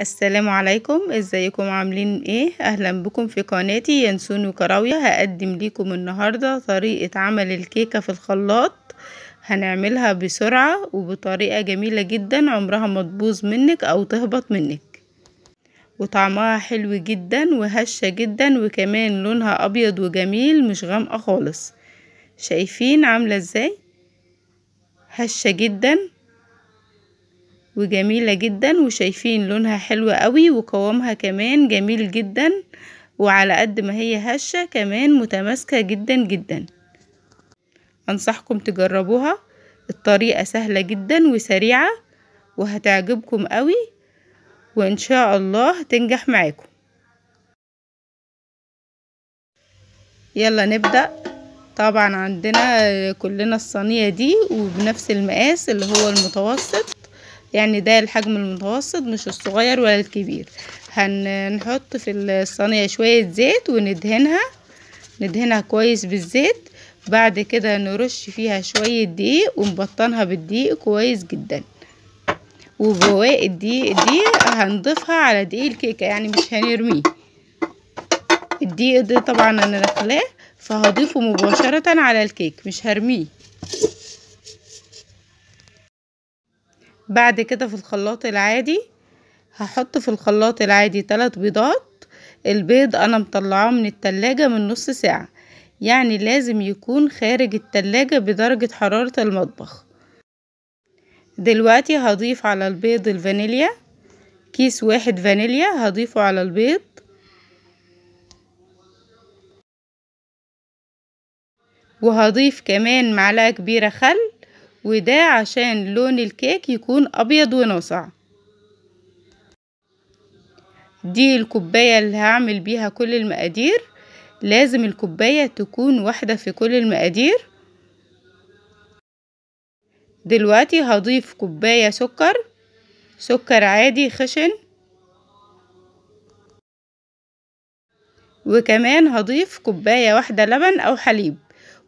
السلام عليكم ازيكم عاملين ايه اهلا بكم في قناتي ينسون كراوية هقدم ليكم النهاردة طريقة عمل الكيكة في الخلاط هنعملها بسرعة وبطريقة جميلة جدا عمرها ما تبوظ منك او تهبط منك وطعمها حلو جدا وهشة جدا وكمان لونها ابيض وجميل مش غامقة خالص شايفين عاملة ازاي هشة جدا وجميلة جدا وشايفين لونها حلو قوي وقوامها كمان جميل جدا وعلى قد ما هي هشة كمان متماسكة جدا جدا أنصحكم تجربوها الطريقة سهلة جدا وسريعة وهتعجبكم قوي وإن شاء الله تنجح معاكم يلا نبدأ طبعا عندنا كلنا الصينية دي وبنفس المقاس اللي هو المتوسط يعني ده الحجم المتوسط مش الصغير ولا الكبير هنحط في الصينية شوية زيت وندهنها ندهنها كويس بالزيت بعد كده نرش فيها شوية دقيق ونبطنها بالدقيق كويس جدا وبواقي الدقيق دي هنضيفها على دقيق الكيكة يعني مش هنرميه الدقيق ده طبعا انا داخلاه فهضيفه مباشرة على الكيك مش هرميه بعد كده في الخلاط العادي هحط في الخلاط العادي ثلاث بيضات البيض انا مطلعاه من التلاجة من نص ساعة يعني لازم يكون خارج التلاجة بدرجة حرارة المطبخ دلوقتي هضيف على البيض الفانيليا كيس واحد فانيليا هضيفه على البيض وهضيف كمان معلقة كبيرة خل وده عشان لون الكيك يكون أبيض وناصع دي الكوباية اللي هعمل بيها كل المقادير لازم الكوباية تكون واحدة في كل المقادير دلوقتي هضيف كوباية سكر سكر عادي خشن وكمان هضيف كوباية واحدة لبن أو حليب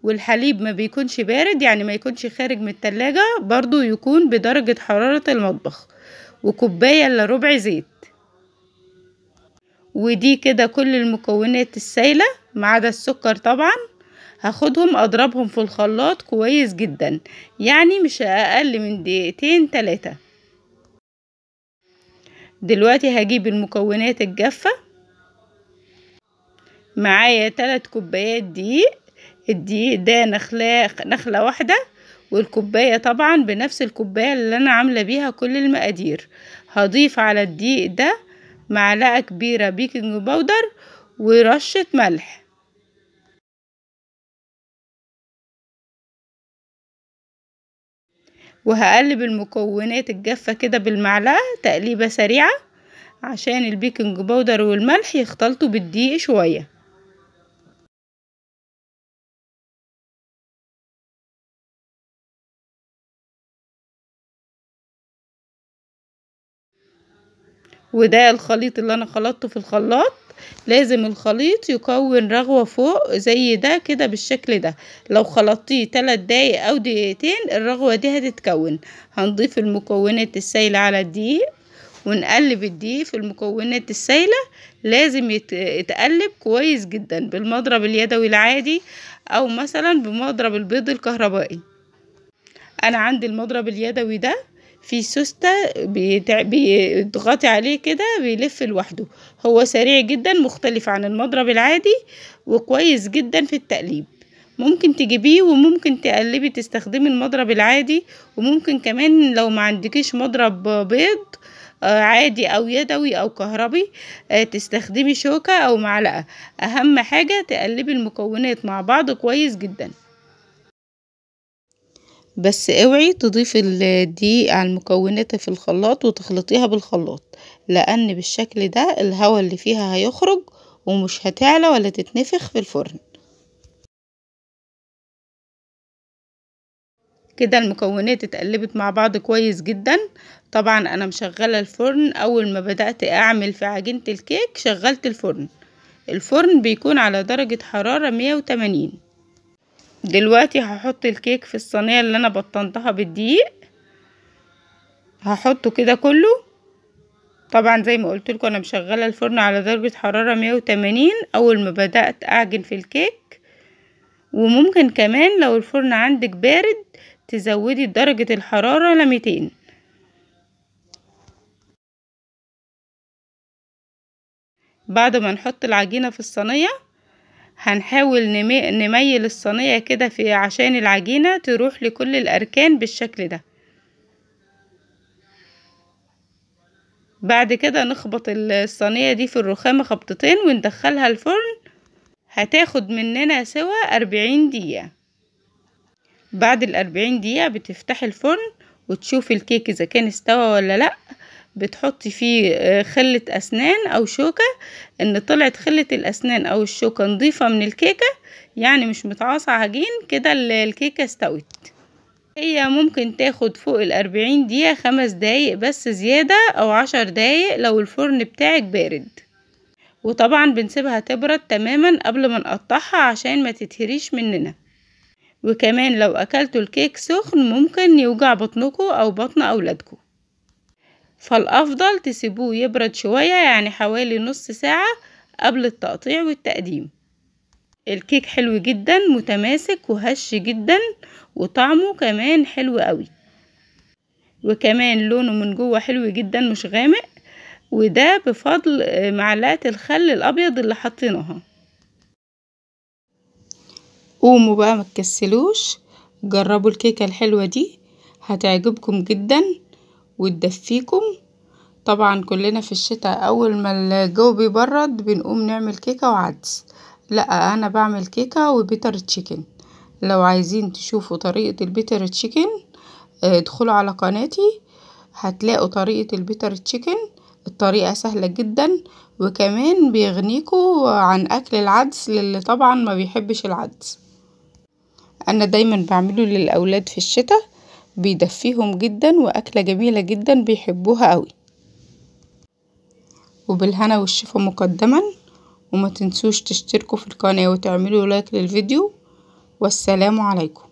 والحليب ما بيكونش بارد يعني ما يكونش خارج من التلاجة برضو يكون بدرجة حرارة المطبخ وكوباية الا ربع زيت ودي كده كل المكونات السايلة ما عدا السكر طبعا هاخدهم اضربهم في الخلاط كويس جدا يعني مش اقل من دقيقتين تلاتة دلوقتي هجيب المكونات الجافة معايا تلات كوبايات دقيق الدقيق ده نخلة نخلة واحدة والكوباية طبعا بنفس الكوباية اللي انا عاملة بيها كل المقادير هضيف على الضيق ده معلقة كبيرة بيكنج باودر ورشة ملح وهقلب المكونات الجافة كده بالمعلقة تقليبة سريعة عشان البيكنج باودر والملح يختلطوا بالدقيق شوية وده الخليط اللي انا خلطته في الخلاط لازم الخليط يكون رغوة فوق زي ده كده بالشكل ده لو خلطتيه تلات دقايق او دقيقتين الرغوة دي هتتكون هنضيف المكونات السائلة على الدقيق ونقلب الدقيق في المكونات السائلة لازم يتقلب كويس جدا بالمضرب اليدوي العادي او مثلا بمضرب البيض الكهربائي انا عندي المضرب اليدوي ده في سوسته بيتع... بيضغطي عليه كده بيلف لوحده هو سريع جدا مختلف عن المضرب العادي وكويس جدا في التقليب ممكن تجيبيه وممكن تقلبي تستخدمي المضرب العادي وممكن كمان لو ما عندكيش مضرب بيض آه، عادي او يدوي او كهربي آه، تستخدمي شوكة او معلقة اهم حاجة تقلبي المكونات مع بعض كويس جدا بس اوعي تضيفي دي على المكونات في الخلاط وتخلطيها بالخلاط لان بالشكل ده الهواء اللي فيها هيخرج ومش هتعلى ولا تتنفخ في الفرن كده المكونات اتقلبت مع بعض كويس جدا طبعا انا مشغله الفرن اول ما بدات اعمل في عجينه الكيك شغلت الفرن الفرن بيكون على درجه حراره 180 دلوقتي هحط الكيك في الصينية اللي انا بطنتها بالدقيق هحطه كده كله طبعا زي ما قلت لكم انا مشغله الفرن على درجه حراره 180 اول ما بدات اعجن في الكيك وممكن كمان لو الفرن عندك بارد تزودي درجه الحراره ل 200 بعد ما نحط العجينه في الصينيه هنحاول نمي... نميل الصينية كده في عشان العجينة تروح لكل الأركان بالشكل ده بعد كده نخبط الصينية دي في الرخامة خبطتين وندخلها الفرن هتاخد مننا سوى أربعين دقيقة بعد الأربعين دقيقة بتفتحي الفرن وتشوفي الكيك إذا كان استوى ولا لأ بتحطي فيه آه، خلة أسنان أو شوكة إن طلعت خلة الأسنان أو الشوكة نضيفة من الكيكة يعني مش متعاصة عجين كده الكيكة استوت هي ممكن تاخد فوق الأربعين دقيقة خمس دقايق بس زيادة أو عشر دقايق لو الفرن بتاعك بارد وطبعا بنسيبها تبرد تماما قبل ما نقطعها عشان ما تتهريش مننا وكمان لو أكلتوا الكيك سخن ممكن يوجع بطنكوا أو بطن أولادكوا فالأفضل تسيبوه يبرد شوية يعني حوالي نص ساعة قبل التقطيع والتقديم الكيك حلو جدا متماسك وهش جدا وطعمه كمان حلو قوي وكمان لونه من جوه حلو جدا مش غامق وده بفضل آه، معلقة الخل الأبيض اللي حطيناها قوموا بقى متكسلوش جربوا الكيكة الحلوة دي هتعجبكم جداً وتدفيكم طبعا كلنا في الشتاء اول ما الجو بيبرد بنقوم نعمل كيكة وعدس لا انا بعمل كيكة وبيتر تشيكن لو عايزين تشوفوا طريقة البيتر تشيكن آه، ادخلوا على قناتي هتلاقوا طريقة البيتر تشيكن الطريقة سهلة جدا وكمان بيغنيكوا عن اكل العدس للي طبعا ما بيحبش العدس انا دايما بعمله للاولاد في الشتاء بيدفيهم جدا واكلة جميلة جدا بيحبوها قوي وبالهنا والشفا مقدما وما تنسوش تشتركوا في القناة وتعملوا لايك للفيديو والسلام عليكم